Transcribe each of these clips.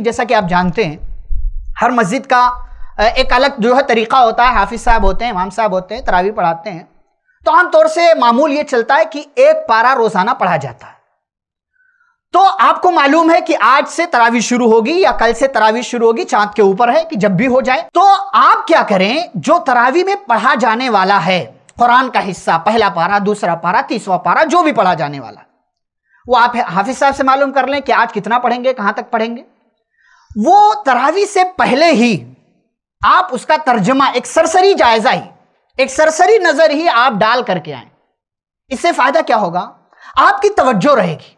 कि जैसा कि आप जानते हैं हर मस्जिद का एक अलग जो है तरीक़ा होता है हाफिज़ साहब होते हैं इमाम साहब होते हैं तरावी पढ़ाते हैं तो आमतौर से मामूल ये चलता है कि एक पारा रोज़ाना पढ़ा जाता है तो आपको मालूम है कि आज से तरावी शुरू होगी या कल से तरावी शुरू होगी चांद के ऊपर है कि जब भी हो जाए तो आप क्या करें जो तरावी में पढ़ा जाने वाला है कुरान का हिस्सा पहला पारा दूसरा पारा तीसरा पारा जो भी पढ़ा जाने वाला वो आप हाफिज साहब से मालूम कर लें कि आज कितना पढ़ेंगे कहां तक पढ़ेंगे वो तरावी से पहले ही आप उसका तर्जमा एक सरसरी जायजा ही एक सरसरी नजर ही आप डाल करके आए इससे फायदा क्या होगा आपकी तवज्जो रहेगी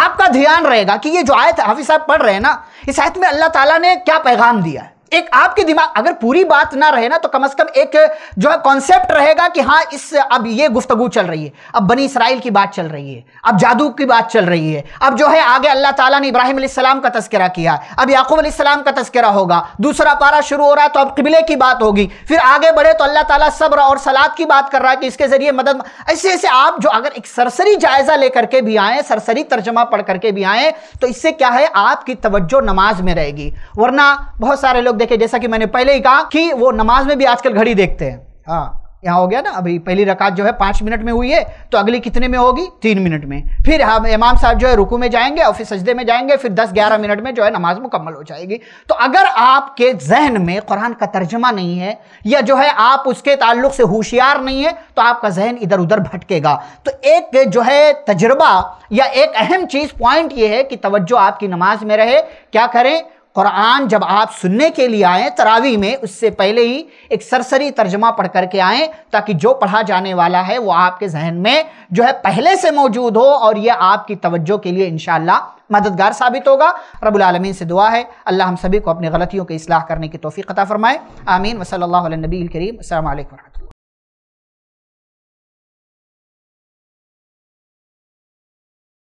आपका ध्यान रहेगा कि ये जो आयत हाफिज साहब पढ़ रहे हैं ना इस आयत में अल्लाह ताला ने क्या पैगाम दिया है एक आपके दिमाग अगर पूरी बात ना रहे ना तो कम से कम एक जो है कॉन्सेप्ट रहेगा कि हाँ इस अब ये गुफ्तगु चल रही है अब बनी इसराइल की बात चल रही है अब जादू की बात चल रही है अब जो है आगे अल्लाह ताला ने इब्राहिम सलाम का तस्करा किया अब याकूब सलाम का तस्करा होगा दूसरा पारा शुरू हो रहा है तो अब किबले की बात होगी फिर आगे बढ़े तो अल्लाह ताला सब्र और सलाद की बात कर रहा है कि इसके जरिए मदद ऐसे ऐसे आप जो अगर एक सरसरी जायजा लेकर के भी आए सरसरी तर्जमा पढ़ करके भी आए तो इससे क्या है आपकी तवज्जो नमाज में रहेगी वरना बहुत सारे लोग देखें जैसा कि मैंने पहले ही कहा कि वो नमाज में भी आजकल घड़ी देखते हैं हाँ यहाँ हो गया ना अभी पहली रकात जो है पाँच मिनट में हुई है तो अगली कितने में होगी तीन मिनट में फिर हम इमाम साहब जो है रुकू में जाएंगे और फिर सजदे में जाएंगे फिर दस ग्यारह मिनट में जो है नमाज मुकम्मल हो जाएगी तो अगर आपके जहन में कुरान का तर्जमा नहीं है या जो है आप उसके ताल्लुक से होशियार नहीं है तो आपका जहन इधर उधर भटकेगा तो एक जो है तजर्बा या एक अहम चीज़ पॉइंट ये है कि तवज्जो आपकी नमाज में रहे क्या करें कुरान जब आप सुनने के लिए आएँ तरावी में उससे पहले ही एक सरसरी तर्जमा पढ़ करके आएँ ताकि जो पढ़ा जाने वाला है वो आपके जहन में जो है पहले से मौजूद हो और यह आपकी तवज्जो के लिए इन मददगार साबित होगा रबालमीन से दुआ है अल्लाह हम सभी को अपनी गलतियों की असलाह करने की तोफ़ी क़ता फ़रमाए आमीन वसल नबी करीम असल